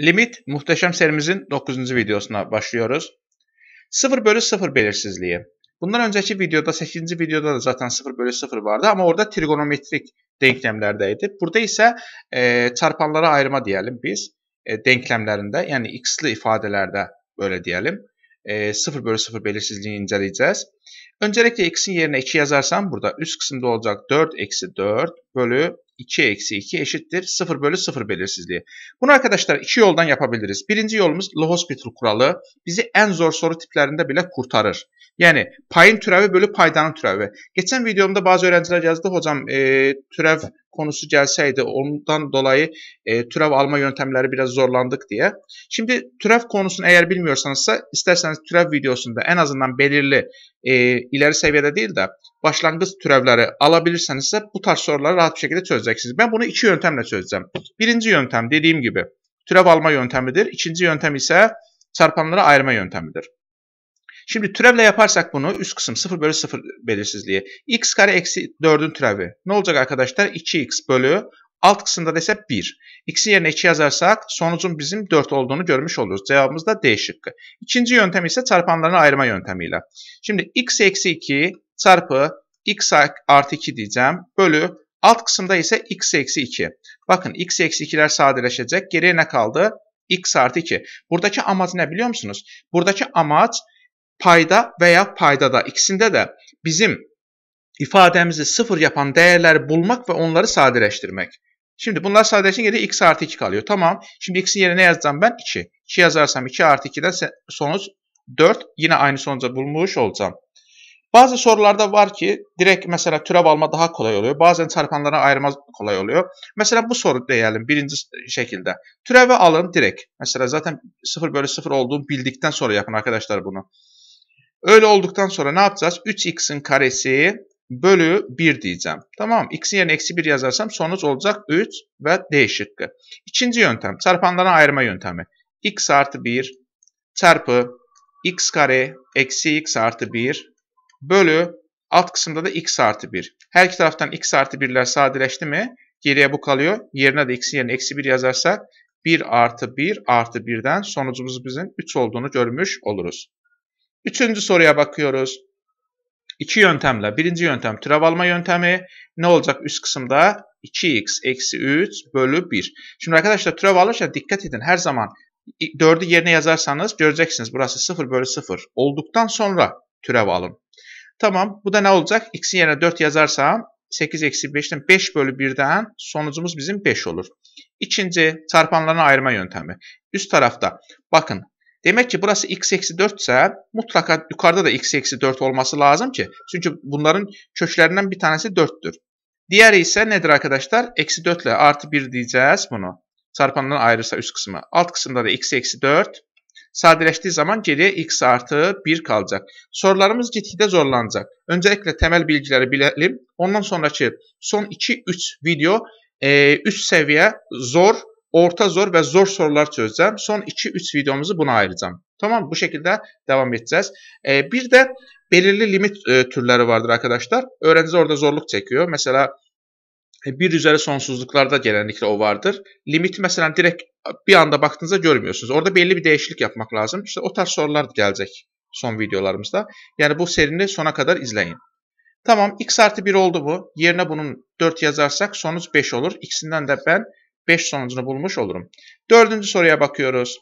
Limit muhteşem serimizin 9. videosuna başlıyoruz. 0 bölü 0 belirsizliği. Bundan önceki videoda 8. videoda da zaten 0 bölü 0 vardı ama orada trigonometrik denklemlerdeydi. Burada ise e, çarpanlara ayırma diyelim biz. E, denklemlerinde yani x'li ifadelerde böyle diyelim. E, 0 bölü 0 belirsizliğini inceleyeceğiz. Öncelikle x'in yerine 2 yazarsam burada üst kısımda olacak 4 eksi 4 bölü 2 eksi 2 eşittir 0 bölü 0 belirsizliği. Bunu arkadaşlar iki yoldan yapabiliriz. Birinci yolumuz L'Hospital kuralı bizi en zor soru tiplerinde bile kurtarır. Yani payın türevi bölü paydanın türevi. Geçen videomda bazı öğrenciler yazdı hocam e, türev konusu gelseydi ondan dolayı e, türev alma yöntemleri biraz zorlandık diye. Şimdi türev konusunu eğer bilmiyorsanızsa isterseniz türev videosunda en azından belirli e, ileri seviyede değil de başlangıç türevleri alabilirseniz ise bu tarz soruları rahat bir şekilde çözeceksiniz. Ben bunu iki yöntemle çözeceğim. Birinci yöntem dediğim gibi türev alma yöntemidir. İkinci yöntem ise çarpanlara ayırma yöntemidir. Şimdi türevle yaparsak bunu üst kısım 0 bölü 0 belirsizliği. x kare eksi 4'ün türevi. Ne olacak arkadaşlar? 2x bölü alt kısımda da ise 1. X'i yerine 2 yazarsak sonucun bizim 4 olduğunu görmüş oluruz. Cevabımız da D şıkkı. İkinci yöntem ise çarpanlarını ayırma yöntemiyle. Şimdi x eksi 2 çarpı x artı 2 diyeceğim bölü alt kısımda ise x eksi 2. Bakın x eksi 2'ler sadeleşecek. Geriye ne kaldı? x artı 2. Buradaki amaç ne biliyor musunuz? Buradaki amaç payda veya paydada ikisinde de bizim ifademizi sıfır yapan değerleri bulmak ve onları sadeleştirmek. Şimdi bunlar sadeleştirince x artı 2 kalıyor. Tamam. Şimdi x'in yerine ne yazacağım ben? 2. 2 yazarsam 2 artı 2'den sonuç 4. Yine aynı sonuca bulmuş olacağım. Bazı sorularda var ki direkt mesela türev alma daha kolay oluyor. Bazen çarpanlara ayırma kolay oluyor. Mesela bu soru diyelim birinci şekilde. Türevi alın direkt. Mesela zaten 0 bölü 0 olduğunu bildikten sonra yapın arkadaşlar bunu. Öyle olduktan sonra ne yapacağız? 3x'in karesi bölü 1 diyeceğim. Tamam X'in yerine eksi 1 yazarsam sonuç olacak 3 ve D şıkkı. İkinci yöntem çarpanlara ayırma yöntemi. X artı 1 çarpı X kare eksi X artı 1 bölü alt kısımda da X artı 1. Her iki taraftan X artı 1'ler sadeleşti mi? Geriye bu kalıyor. Yerine de X'in yerine eksi 1 yazarsak 1 artı 1 artı 1'den sonucumuz bizim 3 olduğunu görmüş oluruz. Üçüncü soruya bakıyoruz. İki yöntemle. Birinci yöntem türev alma yöntemi. Ne olacak üst kısımda? 2x eksi 3 bölü 1. Şimdi arkadaşlar türev alırsa dikkat edin. Her zaman 4'ü yerine yazarsanız göreceksiniz. Burası 0 bölü 0 olduktan sonra türev alın. Tamam. Bu da ne olacak? x'in yerine 4 yazarsam 8 eksi 5'ten 5 bölü 1'den sonucumuz bizim 5 olur. İkinci çarpanlarına ayırma yöntemi. Üst tarafta bakın Demek ki burası x eksi 4 ise mutlaka yukarıda da x eksi 4 olması lazım ki. Çünkü bunların köklerinden bir tanesi 4'tür. Diğeri ise nedir arkadaşlar? Eksi 4 ile artı 1 diyeceğiz bunu. Çarpanından ayrırsa üst kısmı. Alt kısımda da x eksi 4. Sadeleştiği zaman geriye x artı 1 kalacak. Sorularımız gitgide zorlanacak. Öncelikle temel bilgileri bilelim. Ondan sonraki son 2-3 video üst seviye zor orta zor ve zor sorular çözeceğim. Son 2-3 videomuzu buna ayıracağım. Tamam bu şekilde devam edeceğiz. Ee, bir de belirli limit e, türleri vardır arkadaşlar. Öğrenci orada zorluk çekiyor. Mesela e, bir üzeri sonsuzluklarda genellikle o vardır. Limiti mesela direkt bir anda baktığınızda görmüyorsunuz. Orada belli bir değişiklik yapmak lazım. İşte o tarz sorular gelecek son videolarımızda. Yani bu serini sona kadar izleyin. Tamam x artı 1 oldu bu. Yerine bunun 4 yazarsak sonuç 5 olur. İkisinden de ben 5 sonucunu bulmuş olurum. Dördüncü soruya bakıyoruz.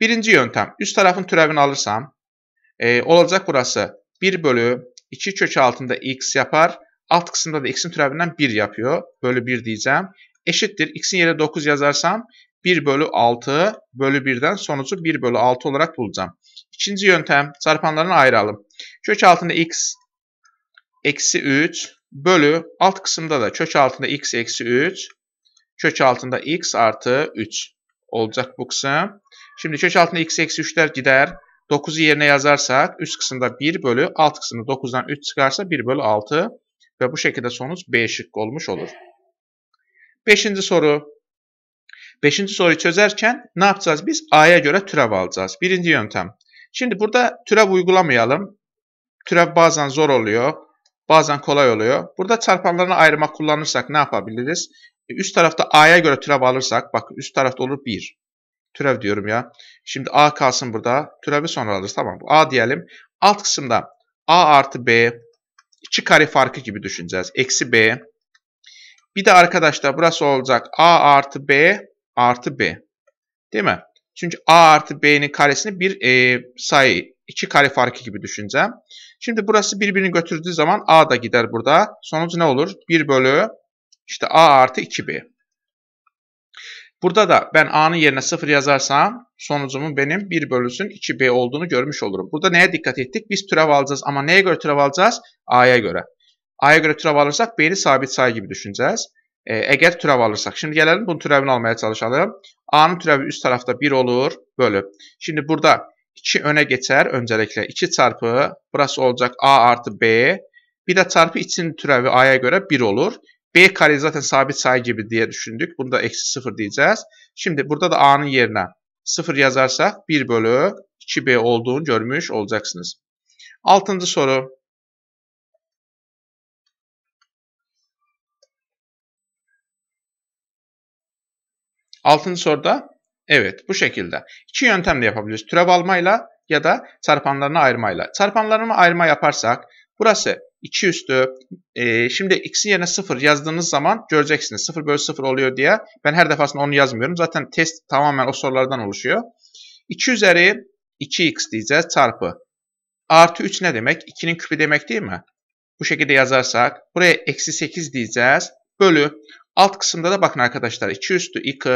Birinci yöntem. Üst tarafın türevini alırsam e, olacak burası 1 bölü 2 kökü altında x yapar. Alt kısımda da x'in türevinden 1 yapıyor. Bölü 1 diyeceğim. Eşittir. x'in yerine 9 yazarsam 1 bölü 6 bölü 1'den sonucu 1 bölü 6 olarak bulacağım. İkinci yöntem çarpanlarını ayıralım. Kök altında x eksi 3 bölü alt kısımda da kök altında x eksi 3 Kök altında x artı 3 olacak bu kısım. Şimdi kök altında x eksi 3'ler gider. 9'u yerine yazarsak üst kısımda 1 bölü alt kısımda 9'dan 3 çıkarsa 1 bölü 6 ve bu şekilde sonuç B şıkkı olmuş olur. Beşinci soru. Beşinci soruyu çözerken ne yapacağız biz? A'ya göre türev alacağız. Birinci yöntem. Şimdi burada türev uygulamayalım. Türev bazen zor oluyor. Bazen kolay oluyor. Burada çarpanlarını ayırmak kullanırsak ne yapabiliriz? E, üst tarafta A'ya göre türev alırsak bak üst tarafta olur 1. Türev diyorum ya. Şimdi A kalsın burada. Türevi sonra alırız. Tamam. A diyelim. Alt kısımda A artı B iki kare farkı gibi düşüneceğiz. Eksi B. Bir de arkadaşlar burası olacak. A artı B artı B. Değil mi? Çünkü A artı B'nin karesini bir e, sayı, iki kare farkı gibi düşüneceğim. Şimdi burası birbirini götürdüğü zaman A da gider burada. Sonucu ne olur? 1 bölü işte A artı 2B. Burada da ben A'nın yerine 0 yazarsam sonucumun benim 1 bölüsün 2B olduğunu görmüş olurum. Burada neye dikkat ettik? Biz türev alacağız ama neye göre türev alacağız? A'ya göre. A'ya göre türev alırsak B'ni sabit sayı gibi düşüneceğiz. E, eğer türev alırsak. Şimdi gelelim bunun türevini almaya çalışalım. A'nın türevi üst tarafta 1 olur bölü. Şimdi burada 2 öne geçer öncelikle. 2 çarpı burası olacak A artı B. Bir de çarpı için türevi A'ya göre 1 olur. B kare zaten sabit sayı gibi diye düşündük. Bunu da eksi 0 diyeceğiz. Şimdi burada da A'nın yerine 0 yazarsak 1 bölü 2B olduğunu görmüş olacaksınız. Altıncı soru. Altıncı soruda evet bu şekilde. İki yöntemle yapabiliriz. Türev almayla ya da çarpanlarına ayırmayla. Çarpanlarına ayırma yaparsak burası 2 üstü. E, şimdi x'in yerine 0 yazdığınız zaman göreceksiniz. 0 bölü 0 oluyor diye. Ben her defasında onu yazmıyorum. Zaten test tamamen o sorulardan oluşuyor. 2 üzeri 2x diyeceğiz çarpı. Artı 3 ne demek? 2'nin küpü demek değil mi? Bu şekilde yazarsak buraya eksi 8 diyeceğiz. Bölü alt kısımda da bakın arkadaşlar 2 üstü x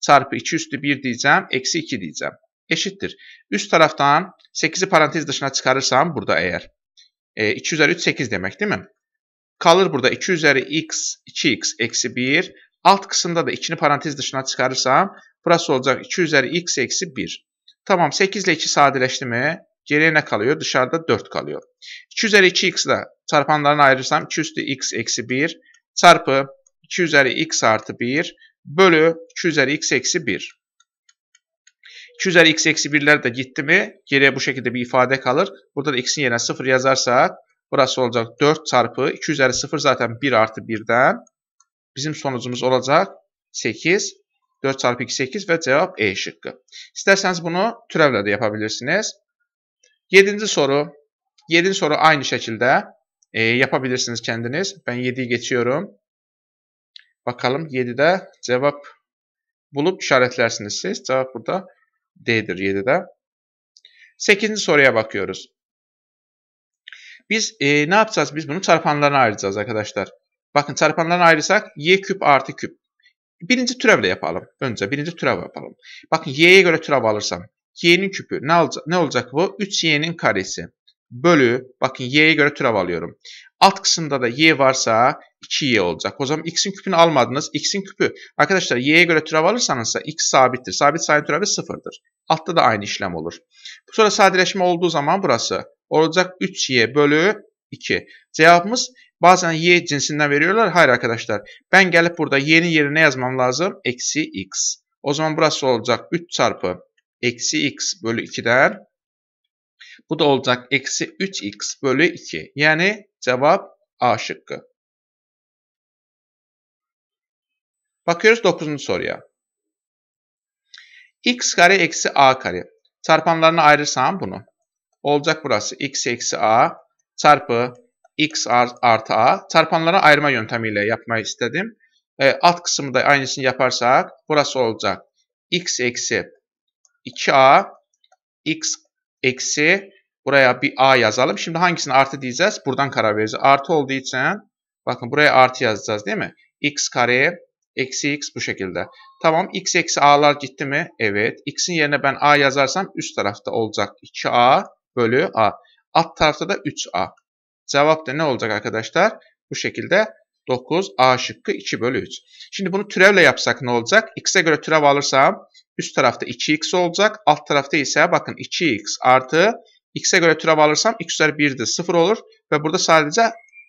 çarpı 2 üstü 1 diyeceğim. Eksi 2 diyeceğim. Eşittir. Üst taraftan 8'i parantez dışına çıkarırsam burada eğer e, ee, 2 üzeri 3 8 demek değil mi? Kalır burada 2 üzeri x 2x eksi 1. Alt kısımda da içini parantez dışına çıkarırsam burası olacak 2 üzeri x eksi 1. Tamam 8 ile 2 sadeleşti mi? Geriye ne kalıyor? Dışarıda 4 kalıyor. 2 üzeri 2x ile çarpanlarını ayırırsam 2 üstü x eksi 1 çarpı 2 üzeri x artı 1 bölü 2 üzeri x eksi 1. 2 üzeri x eksi 1'ler de gitti mi geriye bu şekilde bir ifade kalır. Burada da x'in yerine 0 yazarsak burası olacak 4 çarpı 2 üzeri 0 zaten 1 artı 1'den. Bizim sonucumuz olacak 8. 4 çarpı 2 8 ve cevap E şıkkı. İsterseniz bunu türevle de yapabilirsiniz. 7. soru. 7. soru aynı şekilde e, yapabilirsiniz kendiniz. Ben 7'yi geçiyorum. Bakalım 7'de cevap bulup işaretlersiniz siz. Cevap burada D'dir 7'den. sekizinci soruya bakıyoruz. Biz e, ne yapacağız? Biz bunu çarpanlarına ayıracağız arkadaşlar. Bakın çarpanlarına ayırırsak y küp artı küp. Birinci türevle yapalım. Önce birinci türev yapalım. Bakın y'ye göre türev alırsam y'nin küpü ne, ne olacak bu? 3y'nin karesi bölü bakın y'ye göre türev alıyorum. Alt kısımda da y varsa 2y olacak. O zaman x'in küpünü almadınız. x'in küpü arkadaşlar y'ye göre türev alırsanız x sabittir. Sabit sayı türevi sıfırdır. Altta da aynı işlem olur. Bu Sonra sadeleşme olduğu zaman burası olacak 3y bölü 2. Cevabımız bazen y cinsinden veriyorlar. Hayır arkadaşlar ben gelip burada y'nin yerine yazmam lazım. Eksi x. O zaman burası olacak 3 çarpı eksi x bölü 2'den bu da olacak eksi 3x bölü 2. Yani cevap A şıkkı. Bakıyoruz 9. soruya. x kare eksi a kare. Çarpanlarını ayırırsam bunu. Olacak burası. x eksi a çarpı x artı a. Çarpanları ayırma yöntemiyle yapmayı istedim. E, alt kısmı da aynısını yaparsak burası olacak. x eksi 2a x eksi buraya bir a yazalım. Şimdi hangisini artı diyeceğiz? Buradan karar vereceğiz. Artı olduğu için bakın buraya artı yazacağız değil mi? x kare eksi x bu şekilde. Tamam x eksi a'lar gitti mi? Evet. x'in yerine ben a yazarsam üst tarafta olacak 2a bölü a. Alt tarafta da 3a. Cevap da ne olacak arkadaşlar? Bu şekilde 9 A şıkkı 2 bölü 3. Şimdi bunu türevle yapsak ne olacak? X'e göre türev alırsam üst tarafta 2X olacak. Alt tarafta ise bakın 2X artı X'e göre türev alırsam X üzeri 1 de 0 olur. Ve burada sadece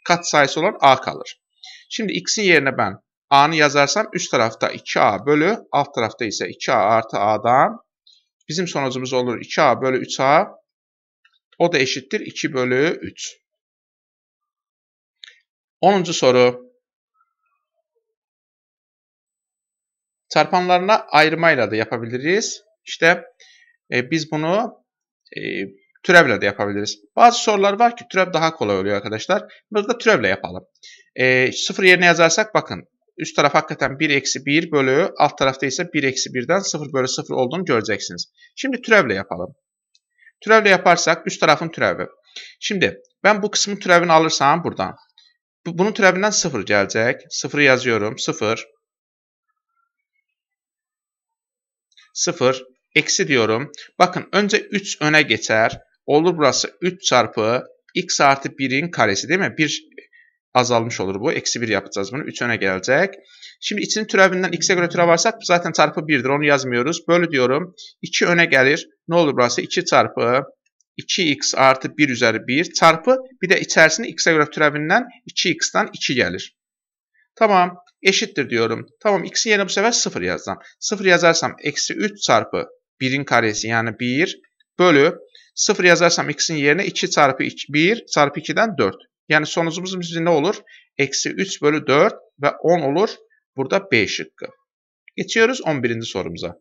kat sayısı olan A kalır. Şimdi X'in yerine ben A'nı yazarsam üst tarafta 2A bölü alt tarafta ise 2A artı A'dan bizim sonucumuz olur 2A bölü 3A. O da eşittir 2 bölü 3. 10. soru. Çarpanlarına ayırmayla da yapabiliriz. İşte e, biz bunu e, türevle de yapabiliriz. Bazı sorular var ki türev daha kolay oluyor arkadaşlar. Burada türevle yapalım. E, sıfır yerine yazarsak bakın üst taraf hakikaten 1 eksi 1 bölü alt tarafta ise 1 eksi 1'den 0 bölü 0 olduğunu göreceksiniz. Şimdi türevle yapalım. Türevle yaparsak üst tarafın türevi. Şimdi ben bu kısmın türevini alırsam buradan. Bunun türevinden 0 gelecek. 0'ı yazıyorum. 0. 0, eksi diyorum. Bakın önce 3 öne geçer. Olur burası 3 çarpı x artı 1'in karesi değil mi? 1 azalmış olur bu. Eksi 1 yapacağız bunu. 3 öne gelecek. Şimdi içinin türevinden x'e göre türev varsa zaten çarpı 1'dir. Onu yazmıyoruz. Böyle diyorum. 2 öne gelir. Ne olur burası? 2 çarpı 2x artı 1 üzeri 1 çarpı bir de içerisinde x'e göre türevinden 2x'dan 2 gelir. Tamam eşittir diyorum. Tamam x'in yerine bu sefer 0 yazacağım. 0 yazarsam eksi 3 çarpı 1'in karesi yani 1 bölü 0 yazarsam x'in yerine 2 çarpı 1 çarpı 2'den 4. Yani sonucumuz bizim ne olur? Eksi 3 bölü 4 ve 10 olur. Burada B şıkkı. Geçiyoruz 11. sorumuza.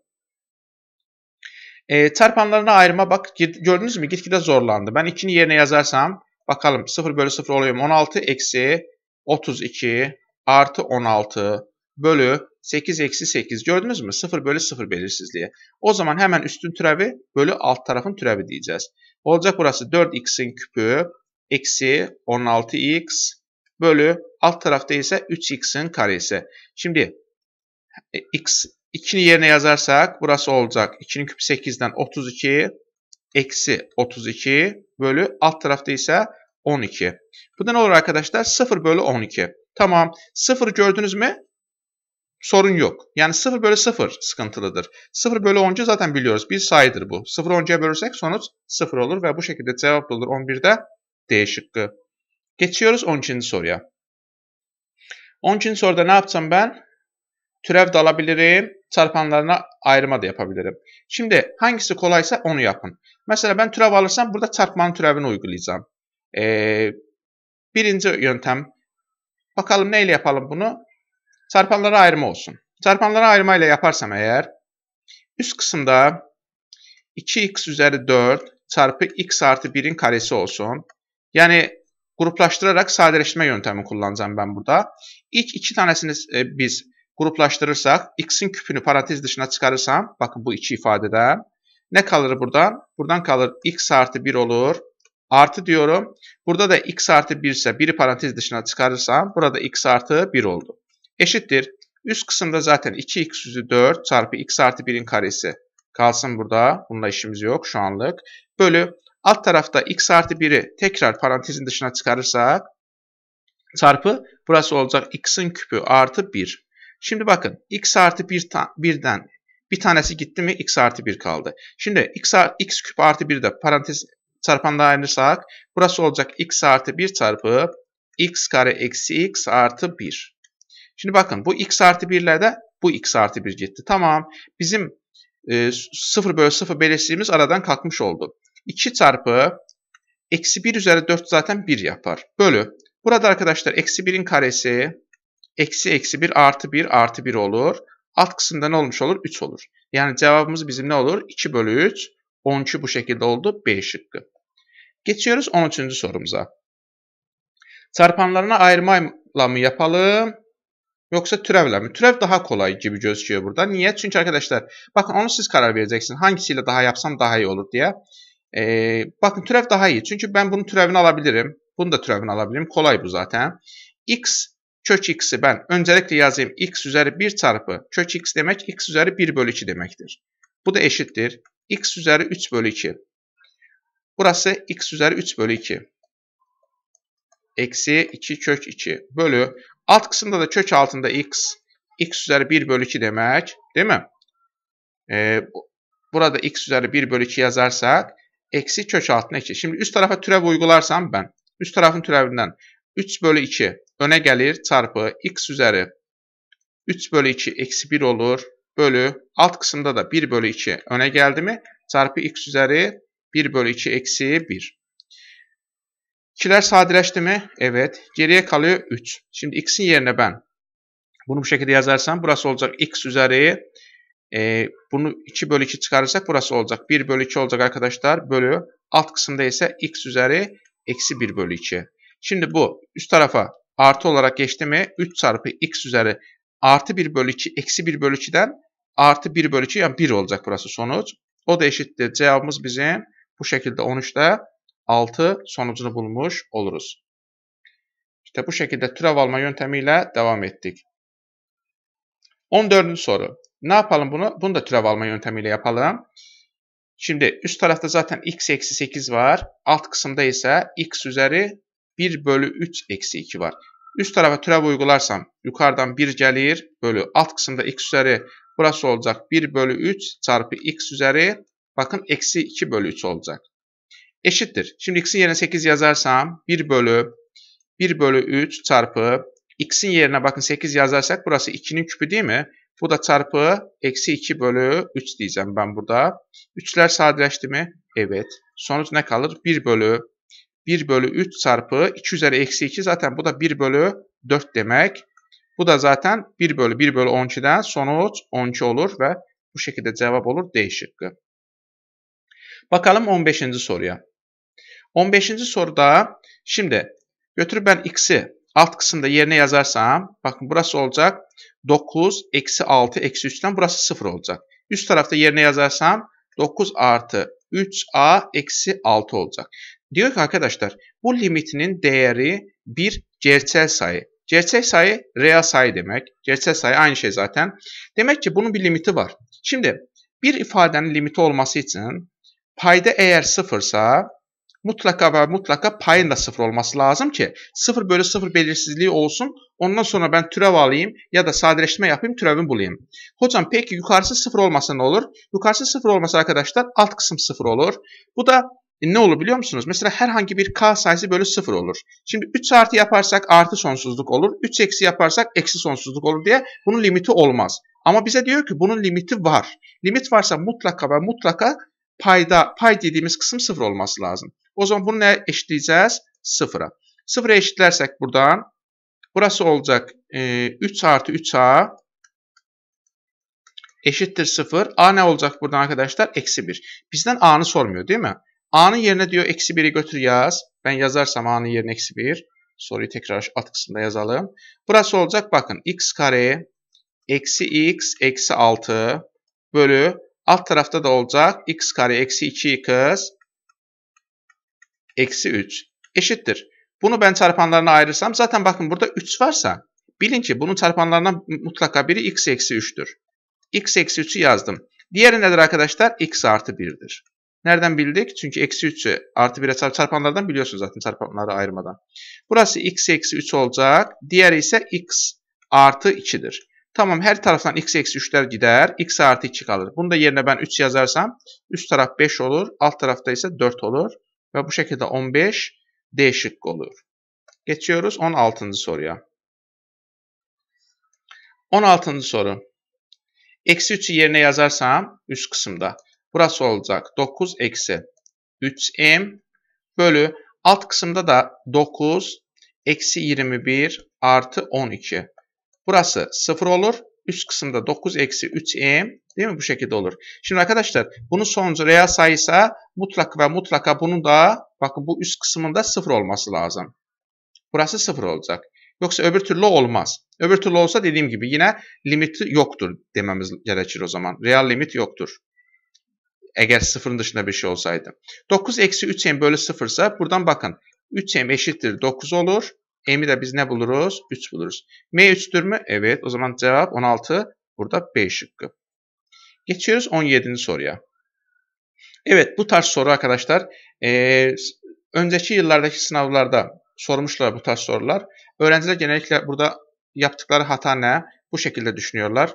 E, ee, çarpanlarına ayırma bak gördünüz mü gitgide zorlandı. Ben 2'nin yerine yazarsam bakalım 0 bölü 0 oluyor 16 eksi 32 artı 16 bölü 8 eksi 8 gördünüz mü? 0 bölü 0 belirsizliği. O zaman hemen üstün türevi bölü alt tarafın türevi diyeceğiz. Olacak burası 4x'in küpü eksi 16x bölü alt tarafta ise 3x'in karesi. Şimdi e, x 2'ni yerine yazarsak burası olacak. 2'nin küpü 8'den 32 eksi 32 bölü alt tarafta ise 12. Bu da ne olur arkadaşlar? 0 bölü 12. Tamam. Sıfır gördünüz mü? Sorun yok. Yani sıfır bölü sıfır sıkıntılıdır. Sıfır bölü onca zaten biliyoruz. Bir sayıdır bu. Sıfır onca bölürsek sonuç sıfır olur ve bu şekilde cevap olur 11'de D şıkkı. Geçiyoruz 12. soruya. 12. soruda ne yapacağım ben? Türev de alabilirim. Çarpanlarına ayrıma da yapabilirim. Şimdi hangisi kolaysa onu yapın. Mesela ben türev alırsam burada çarpmanın türevini uygulayacağım. Ee, birinci yöntem Bakalım neyle yapalım bunu? Çarpanlara ayırma olsun. Çarpanlara ayırma ile yaparsam eğer üst kısımda 2x üzeri 4 çarpı x artı 1'in karesi olsun. Yani gruplaştırarak sadeleştirme yöntemi kullanacağım ben burada. İlk iki tanesini e, biz gruplaştırırsak x'in küpünü parantez dışına çıkarırsam bakın bu iki ifadede ne kalır buradan? Buradan kalır x artı 1 olur Artı diyorum. Burada da x artı 1 ise 1'i parantez dışına çıkarırsam burada x artı 1 oldu. Eşittir. Üst kısımda zaten 2x üzü 4 çarpı x artı 1'in karesi kalsın burada. Bununla işimiz yok şu anlık. Bölü alt tarafta x artı 1'i tekrar parantezin dışına çıkarırsak çarpı burası olacak x'in küpü artı 1. Şimdi bakın x artı 1 birden bir tanesi gitti mi x artı 1 kaldı. Şimdi x, x küp artı 1 de parantez Çarpandan ayrılırsak burası olacak x artı 1 çarpı x kare eksi x artı 1. Şimdi bakın bu x artı 1 1'lerde bu x artı 1 gitti. Tamam bizim e, 0 bölü 0 belirsizliğimiz aradan kalkmış oldu. 2 çarpı eksi 1 üzeri 4 zaten 1 yapar. Bölü. Burada arkadaşlar eksi 1'in karesi eksi eksi 1 artı 1 artı 1 olur. Alt kısımda ne olmuş olur? 3 olur. Yani cevabımız bizim ne olur? 2 bölü 3. 12 bu şekilde oldu. B şıkkı. Geçiyoruz 13. sorumuza. Çarpanlarına ayırmayla mı yapalım? Yoksa türevle mi? Türev daha kolay gibi gözüküyor burada. Niye? Çünkü arkadaşlar bakın onu siz karar vereceksin. Hangisiyle daha yapsam daha iyi olur diye. Ee, bakın türev daha iyi. Çünkü ben bunun türevini alabilirim. Bunu da türevini alabilirim. Kolay bu zaten. X kök x'i ben öncelikle yazayım. X üzeri 1 çarpı kök x demek x üzeri 1 bölü 2 demektir. Bu da eşittir. X üzeri 3 bölü 2. Burası x üzeri 3 bölü 2. Eksi 2 kök 2 bölü. Alt kısımda da kök altında x. x üzeri 1 bölü 2 demek. Değil mi? Ee, burada x üzeri 1 bölü 2 yazarsak. Eksi kök altına 2. Şimdi üst tarafa türev uygularsam ben. Üst tarafın türevinden 3 bölü 2 öne gelir çarpı x üzeri 3 bölü 2 eksi 1 olur bölü alt kısımda da 1 bölü 2 öne geldi mi çarpı x üzeri 1 bölü 2 eksi 1. İkiler sadeleşti mi? Evet. Geriye kalıyor 3. Şimdi x'in yerine ben bunu bu şekilde yazarsam burası olacak x üzeri e, bunu 2 bölü 2 çıkarırsak burası olacak. 1 bölü 2 olacak arkadaşlar. Bölü alt kısımda ise x üzeri eksi 1 bölü 2. Şimdi bu üst tarafa artı olarak geçti mi? 3 çarpı x üzeri artı 1 bölü 2 eksi 1 bölü 2'den artı 1 bölü 2 yani 1 olacak burası sonuç. O da eşittir. Cevabımız bizim bu şekilde 13'te 6 sonucunu bulmuş oluruz. İşte bu şekilde türev alma yöntemiyle devam ettik. 14. soru. Ne yapalım bunu? Bunu da türev alma yöntemiyle yapalım. Şimdi üst tarafta zaten x eksi 8 var. Alt kısımda ise x üzeri 1 bölü 3 eksi 2 var. Üst tarafa türev uygularsam yukarıdan 1 gelir bölü alt kısımda x üzeri burası olacak 1 bölü 3 çarpı x üzeri Bakın eksi 2 bölü 3 olacak. Eşittir. Şimdi x'in yerine 8 yazarsam 1 bölü 1 bölü 3 çarpı x'in yerine bakın 8 yazarsak burası 2'nin küpü değil mi? Bu da çarpı eksi 2 bölü 3 diyeceğim ben burada. 3'ler sadeleşti mi? Evet. Sonuç ne kalır? 1 bölü 1 bölü 3 çarpı 2 üzeri eksi 2 zaten bu da 1 bölü 4 demek. Bu da zaten 1 bölü 1 bölü 12'den sonuç 12 olur ve bu şekilde cevap olur D şıkkı. Bakalım 15. soruya. 15. soruda şimdi götürüp ben x'i alt kısımda yerine yazarsam bakın burası olacak 9 eksi 6 eksi 3'ten burası 0 olacak. Üst tarafta yerine yazarsam 9 artı 3a eksi 6 olacak. Diyor ki arkadaşlar bu limitinin değeri bir gerçel sayı. Gerçel sayı reel sayı demek. Gerçel sayı aynı şey zaten. Demek ki bunun bir limiti var. Şimdi bir ifadenin limiti olması için Payda eğer sıfırsa mutlaka ve mutlaka payın da sıfır olması lazım ki sıfır bölü sıfır belirsizliği olsun. Ondan sonra ben türev alayım ya da sadeleştirme yapayım türevimi bulayım. Hocam peki yukarısı sıfır olmasa ne olur? Yukarısı sıfır olmasa arkadaşlar alt kısım sıfır olur. Bu da e ne olur biliyor musunuz? Mesela herhangi bir k sayısı bölü sıfır olur. Şimdi 3 artı yaparsak artı sonsuzluk olur. 3 eksi yaparsak eksi sonsuzluk olur diye bunun limiti olmaz. Ama bize diyor ki bunun limiti var. Limit varsa mutlaka ve mutlaka payda pay dediğimiz kısım sıfır olması lazım. O zaman bunu ne eşitleyeceğiz? Sıfıra. Sıfıra eşitlersek buradan burası olacak e, 3 artı 3a eşittir 0. A ne olacak buradan arkadaşlar? Eksi 1. Bizden a'nı sormuyor değil mi? A'nın yerine diyor eksi 1'i götür yaz. Ben yazarsam a'nın yerine eksi 1. Soruyu tekrar alt kısmında yazalım. Burası olacak bakın x kare eksi x eksi 6 bölü Alt tarafta da olacak x kare eksi 2 kız eksi 3 eşittir. Bunu ben çarpanlarına ayırırsam zaten bakın burada 3 varsa bilin ki bunun çarpanlarından mutlaka biri x eksi 3'tür. x eksi 3'ü yazdım. Diğeri nedir arkadaşlar? x artı 1'dir. Nereden bildik? Çünkü eksi 3'ü artı 1'e çarp çarpanlardan biliyorsunuz zaten çarpanları ayırmadan. Burası x eksi 3 olacak. Diğeri ise x artı 2'dir. Tamam her taraftan x eksi 3'ler gider. x artı 2 kalır. Bunu da yerine ben 3 yazarsam üst taraf 5 olur. Alt tarafta ise 4 olur. Ve bu şekilde 15 değişik olur. Geçiyoruz 16. soruya. 16. soru. Eksi 3'ü yerine yazarsam üst kısımda. Burası olacak 9 eksi 3m bölü alt kısımda da 9 eksi 21 artı 12. Burası 0 olur. Üst kısımda 9 eksi 3 m değil mi? Bu şekilde olur. Şimdi arkadaşlar bunun sonucu reel sayısa mutlak ve mutlaka bunun da bakın bu üst kısmında 0 olması lazım. Burası 0 olacak. Yoksa öbür türlü olmaz. Öbür türlü olsa dediğim gibi yine limiti yoktur dememiz gerekir o zaman. Real limit yoktur. Eğer sıfırın dışında bir şey olsaydı. 9 eksi 3m bölü 0 ise buradan bakın. 3m eşittir 9 olur. M'i de biz ne buluruz? 3 buluruz. M 3'tür mü? Evet. O zaman cevap 16. Burada B şıkkı. Geçiyoruz 17. soruya. Evet bu tarz soru arkadaşlar. E, önceki yıllardaki sınavlarda sormuşlar bu tarz sorular. Öğrenciler genellikle burada yaptıkları hata ne? Bu şekilde düşünüyorlar.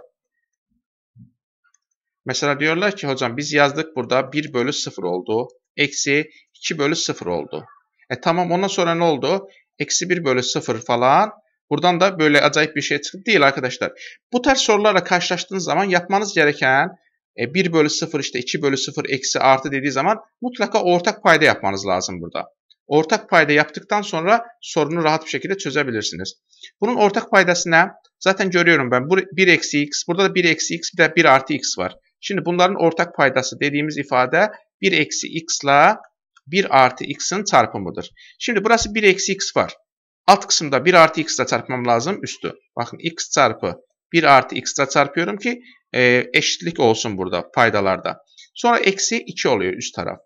Mesela diyorlar ki hocam biz yazdık burada 1 bölü 0 oldu. Eksi 2 bölü 0 oldu. E tamam ondan sonra ne oldu? Eksi 1 bölü 0 falan. Buradan da böyle acayip bir şey çıktı değil arkadaşlar. Bu tarz sorularla karşılaştığınız zaman yapmanız gereken 1 e, bölü 0 işte 2 bölü 0 eksi artı dediği zaman mutlaka ortak payda yapmanız lazım burada. Ortak payda yaptıktan sonra sorunu rahat bir şekilde çözebilirsiniz. Bunun ortak paydası ne? Zaten görüyorum ben 1 eksi x, burada da 1 eksi x bir de 1 artı x var. Şimdi bunların ortak paydası dediğimiz ifade 1 eksi x ile 1 artı x'in çarpımıdır. Şimdi burası 1 eksi x var. Alt kısımda 1 artı x ile çarpmam lazım üstü. Bakın x çarpı 1 artı x ile çarpıyorum ki e, eşitlik olsun burada paydalarda. Sonra eksi 2 oluyor üst taraf.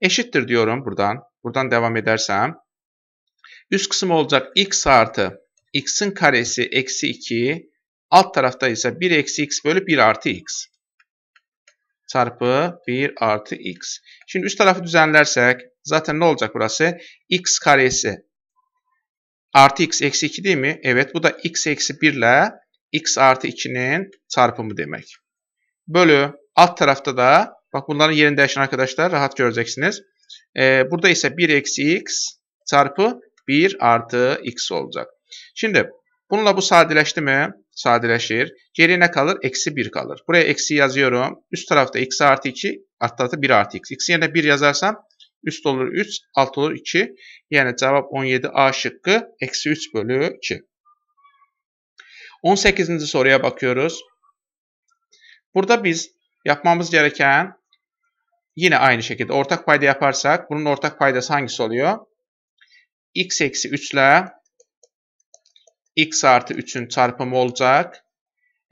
Eşittir diyorum buradan. Buradan devam edersem. Üst kısım olacak x artı x'in karesi eksi 2. Alt tarafta ise 1 eksi x bölü 1 artı x çarpı 1 artı x. Şimdi üst tarafı düzenlersek zaten ne olacak burası? x karesi artı x eksi 2 değil mi? Evet bu da x eksi 1 ile x artı 2'nin çarpımı demek. Bölü alt tarafta da bak bunların yerini değişen arkadaşlar rahat göreceksiniz. Ee, burada ise 1 eksi x çarpı 1 artı x olacak. Şimdi bununla bu sadeleşti mi? sadeleşir. Geri ne kalır? Eksi 1 kalır. Buraya eksi yazıyorum. Üst tarafta x artı 2, alt tarafta 1 artı x. X yerine 1 yazarsam üst olur 3, alt olur 2. Yani cevap 17 A şıkkı eksi 3 bölü 2. 18. soruya bakıyoruz. Burada biz yapmamız gereken yine aynı şekilde ortak payda yaparsak bunun ortak paydası hangisi oluyor? x eksi 3 ile x artı 3'ün çarpımı olacak.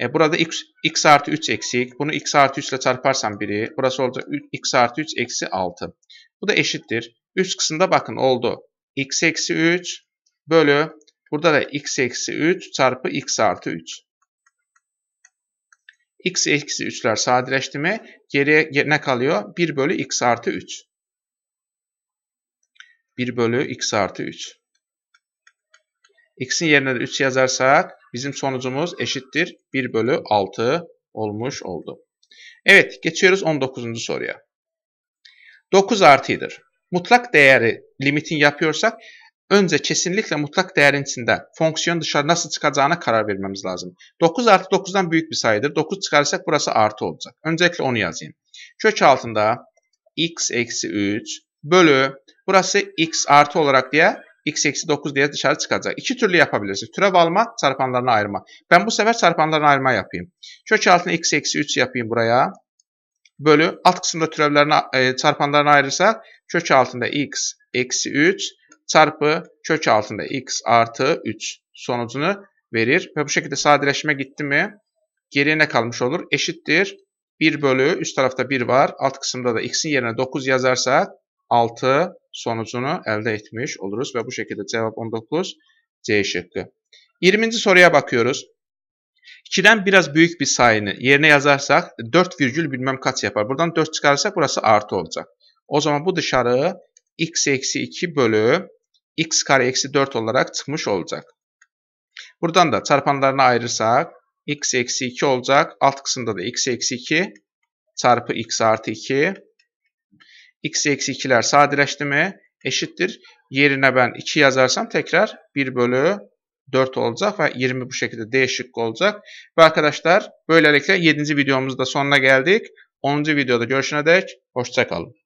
E, burada x, x artı 3 eksik. Bunu x artı 3 ile çarparsam biri. Burası olacak x artı 3 eksi 6. Bu da eşittir. Üst kısımda bakın oldu. x eksi 3 bölü. Burada da x eksi 3 çarpı x artı 3. x eksi 3'ler sadeleşti mi? Geriye ne kalıyor? 1 bölü x artı 3. 1 bölü x artı 3 x'in yerine de 3 yazarsak bizim sonucumuz eşittir 1 bölü 6 olmuş oldu. Evet geçiyoruz 19. soruya. 9 artıdır. Mutlak değeri limitin yapıyorsak önce kesinlikle mutlak değerin içinde fonksiyon dışarı nasıl çıkacağına karar vermemiz lazım. 9 artı 9'dan büyük bir sayıdır. 9 çıkarsak burası artı olacak. Öncelikle onu yazayım. Kök altında x eksi 3 bölü burası x artı olarak diye x eksi 9 diye dışarı çıkacak. İki türlü yapabilirsiniz. Türev alma, çarpanlarına ayırma. Ben bu sefer çarpanlarına ayırma yapayım. Kök altına x eksi 3 yapayım buraya. Bölü alt kısımda türevlerini, e, ayırırsak kök altında x eksi 3 çarpı kök altında x artı 3 sonucunu verir. Ve bu şekilde sadeleşme gitti mi geriye ne kalmış olur? Eşittir 1 bölü üst tarafta 1 var. Alt kısımda da x'in yerine 9 yazarsak 6 sonucunu elde etmiş oluruz ve bu şekilde cevap 19 C şıkkı. 20. soruya bakıyoruz. 2'den biraz büyük bir sayını yerine yazarsak 4 virgül bilmem kaç yapar. Buradan 4 çıkarırsak burası artı olacak. O zaman bu dışarı x eksi 2 bölü x kare eksi 4 olarak çıkmış olacak. Buradan da çarpanlarını ayırırsak x eksi 2 olacak. Alt kısımda da x eksi 2 çarpı x artı 2 X eksi 2'ler sadeleştirmeye eşittir. Yerine ben 2 yazarsam tekrar 1 bölü 4 olacak ve 20 bu şekilde değişik olacak. Ve arkadaşlar böylelikle 7. videomuzda sonuna geldik. 10. videoda görüşene dek hoşçakalın.